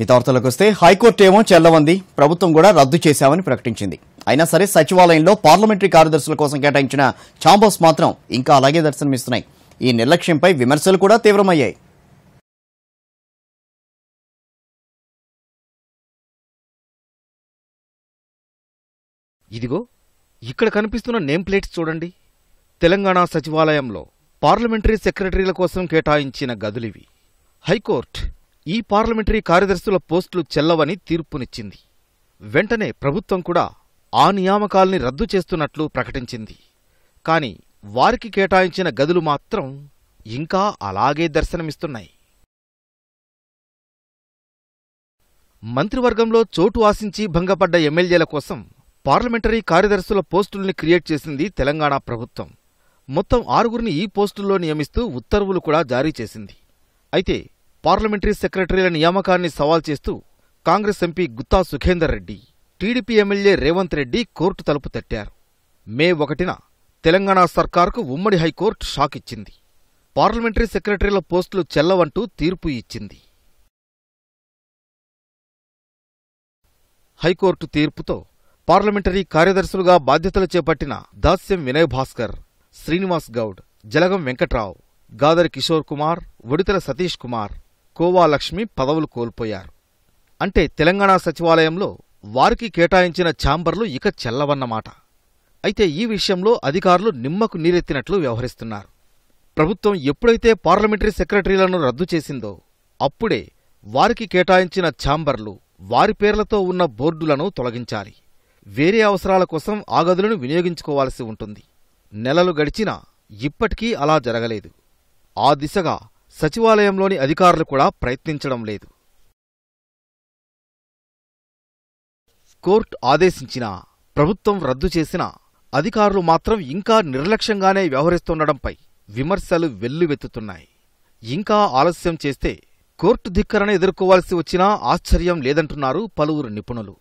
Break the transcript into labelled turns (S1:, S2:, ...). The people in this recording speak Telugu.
S1: ఈ వార్తలకు వస్తే హైకోర్టు ఏమో చెల్లవంది ప్రభుత్వం కూడా రద్దు చేశామని ప్రకటించింది అయినా సరే సచివాలయంలో పార్లమెంటరీ కార్యదర్శుల కోసం కేటాయించిన చాంబర్స్ మాత్రం ఇంకా అలాగే దర్శనమిస్తున్నాయి ఈ నిర్లక్ష్యంపై విమర్శలు కూడా తీవ్రమయ్యాయి ఇదిగో ఇక్కడ కనిపిస్తున్న నేమ్ ప్లేట్స్ చూడండి తెలంగాణ సచివాలయంలో పార్లమెంటరీ సెక్రటరీల కోసం కేటాయించిన గదులివి హైకోర్టు ఈ పార్లమెంటరీ కార్యదర్శుల పోస్టులు చెల్లవని తీర్పునిచ్చింది వెంటనే ప్రభుత్వం కూడా ఆ నియామకాల్ని రద్దు చేస్తున్నట్లు ప్రకటించింది కాని వారికి కేటాయించిన గదులు మాత్రం ఇంకా అలాగే దర్శనమిస్తున్నాయి మంత్రివర్గంలో చోటు ఆశించి భంగపడ్డ ఎమ్మెల్యేల కోసం పార్లమెంటరీ కార్యదర్శుల పోస్టుల్ని క్రియేట్ చేసింది తెలంగాణ ప్రభుత్వం మొత్తం ఆరుగురిని ఈ పోస్టుల్లో నియమిస్తూ ఉత్తర్వులు కూడా జారీ చేసింది అయితే పార్లమెంటరీ సెక్రటరీల నియామకాన్ని సవాల్ చేస్తూ Congress MP Gutta Sukhender Reddy TDP MLA Revanth Reddy court తలుపు తట్టారు మే ఒకటిన తెలంగాణ సర్కార్కు ఉమ్మడి హైకోర్టు షాక్ ఇచ్చింది పార్లమెంటరీ సెక్రటరీల పోస్టులు చెల్లవంటూ తీర్పు ఇచ్చింది హైకోర్టు తీర్పుతో పార్లమెంటరీ కార్యదర్శులుగా బాధ్యతలు చేపట్టిన దాస్యం వినయ్ భాస్కర్ శ్రీనివాస్ గౌడ్ జలగం వెంకట్రావు గాదరి కిషోర్ కుమార్ ఒడితల సతీష్ కుమార్ కోవాలక్ష్మి పదవులు కోల్పోయారు అంటే తెలంగాణ సచివాలయంలో వారికి కేటాయించిన ఛాంబర్లు ఇక చెల్లవన్నమాట అయితే ఈ విషయంలో అధికారులు నిమ్మకు నీరెత్తినట్లు వ్యవహరిస్తున్నారు ప్రభుత్వం ఎప్పుడైతే పార్లమెంటరీ సెక్రటరీలను రద్దు చేసిందో అప్పుడే వారికి కేటాయించిన ఛాంబర్లు వారి పేర్లతో ఉన్న బోర్డులను తొలగించాలి వేరే అవసరాల కోసం ఆ గదులను వినియోగించుకోవాల్సి ఉంటుంది నెలలు గడిచినా ఇప్పటికీ అలా జరగలేదు ఆ దిశగా సచివాలయంలోని అధికారులు కూడా ప్రయత్నించడం లేదు కోర్టు ఆదేశించిన ప్రభుత్వం రద్దు చేసిన అధికారులు మాత్రం ఇంకా నిర్లక్ష్యంగానే వ్యవహరిస్తుండడంపై విమర్శలు వెల్లువెత్తుతున్నాయి ఇంకా ఆలస్యం చేస్తే కోర్టు ధిక్కరణ ఎదుర్కోవాల్సి వచ్చినా ఆశ్చర్యం లేదంటున్నారు పలువురు నిపుణులు